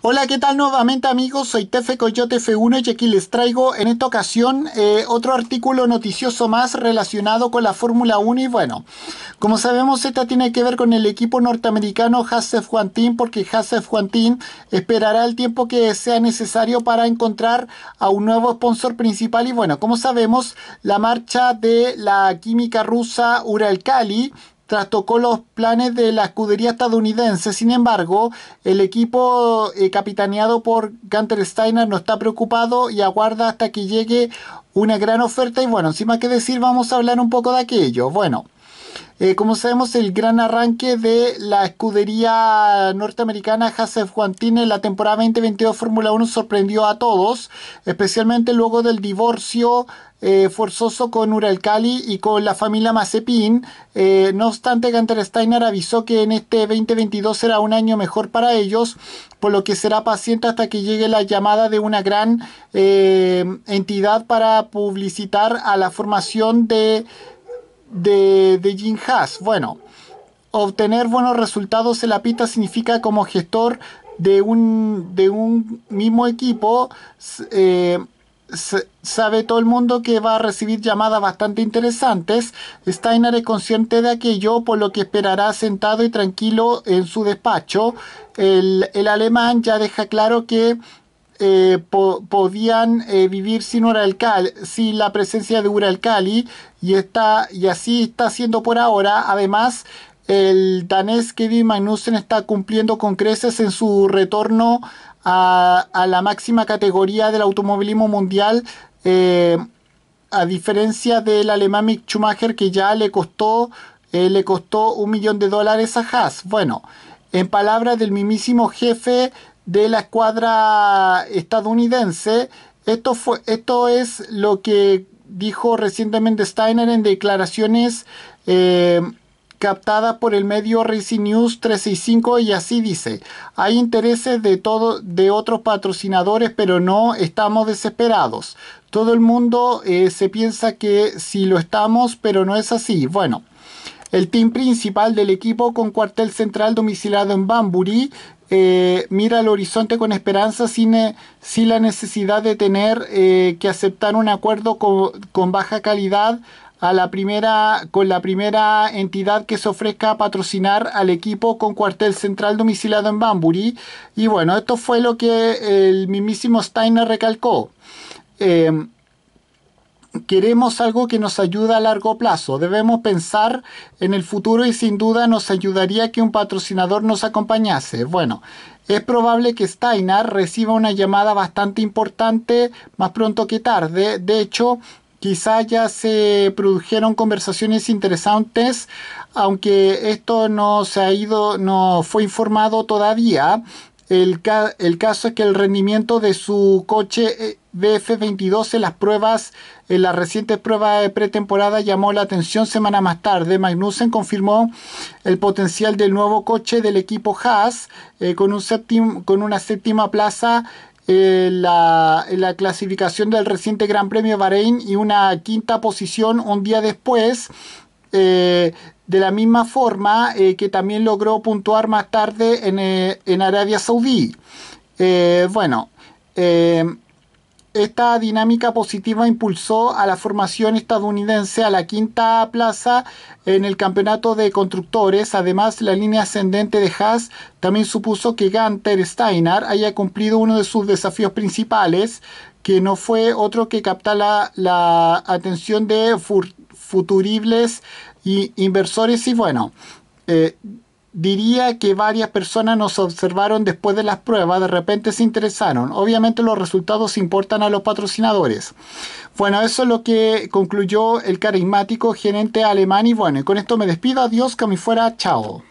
Hola, ¿qué tal nuevamente amigos? Soy Tefe Coyote F1 y aquí les traigo en esta ocasión eh, otro artículo noticioso más relacionado con la Fórmula 1 y bueno, como sabemos esta tiene que ver con el equipo norteamericano Hasef f porque Hasef f esperará el tiempo que sea necesario para encontrar a un nuevo sponsor principal y bueno, como sabemos la marcha de la química rusa Uralkali trastocó los planes de la escudería estadounidense. Sin embargo, el equipo eh, capitaneado por Gunter Steiner no está preocupado y aguarda hasta que llegue una gran oferta. Y bueno, sin más que decir, vamos a hablar un poco de aquello. Bueno. Eh, como sabemos, el gran arranque de la escudería norteamericana Hasef Juantín en la temporada 2022 Fórmula 1 sorprendió a todos, especialmente luego del divorcio eh, forzoso con Uralcali y con la familia Mazepin. Eh, no obstante, Gunter Steiner avisó que en este 2022 será un año mejor para ellos, por lo que será paciente hasta que llegue la llamada de una gran entidad para publicitar a la formación de de, de Jim Haas. Bueno, obtener buenos resultados en la pista significa como gestor de un, de un mismo equipo, eh, sabe todo el mundo que va a recibir llamadas bastante interesantes. Steiner es consciente de aquello, por lo que esperará sentado y tranquilo en su despacho. El, el alemán ya deja claro que eh, podían eh, vivir sin, sin la presencia de Uralcali y, está, y así está siendo por ahora. Además, el danés Kevin Magnussen está cumpliendo con creces en su retorno a, la máxima categoría del automovilismo mundial. Eh, a diferencia del alemán Mick Schumacher que ya le costó le costó un millón de dólares a Haas. Bueno, en palabras del mismísimo jefe de la escuadra estadounidense. Esto, fue, esto es lo que dijo recientemente Steiner en declaraciones eh, captadas por el medio Racing News 365 y así dice, hay intereses de, todo, de otros patrocinadores pero no estamos desesperados. Todo el mundo eh, se piensa que si lo estamos pero no es así. Bueno, el team principal del equipo con cuartel central domiciliado en Bamburi eh, mira el horizonte con esperanza sin, eh, la necesidad de tener eh, que aceptar un acuerdo con, baja calidad a la primera, con la primera entidad que se ofrezca a patrocinar al equipo con cuartel central domiciliado en Bamburi. Y bueno, esto fue lo que el mismísimo Steiner recalcó queremos algo que nos ayude a largo plazo. Debemos pensar en el futuro y sin duda nos ayudaría que un patrocinador nos acompañase. Bueno, es probable que Steinar reciba una llamada bastante importante más pronto que tarde. De hecho, quizá ya se produjeron conversaciones interesantes, aunque esto no se ha ido, no fue informado todavía. El, caso es que el rendimiento de su coche eh, BF22 en las pruebas, en las recientes pruebas de pretemporada llamó la atención semana más tarde. Magnussen confirmó el potencial del nuevo coche del equipo Haas eh, con, un con una séptima plaza eh, en la, clasificación del reciente Gran Premio de Bahrein y una quinta posición un día después eh, de la misma forma eh, que también logró puntuar más tarde en, eh, Arabia Saudí. bueno, esta dinámica positiva impulsó a la formación estadounidense a la quinta plaza en el campeonato de constructores. Además, la línea ascendente de Haas también supuso que Gunther Steiner haya cumplido uno de sus desafíos principales, que no fue otro que captar la, la atención de Furt futuribles inversores y bueno, eh, diría que varias personas nos observaron después de las pruebas, de repente se interesaron. Obviamente los resultados importan a los patrocinadores. Bueno, eso es lo que concluyó el carismático gerente alemán y bueno, con esto me despido, adiós, que me fuera, chao.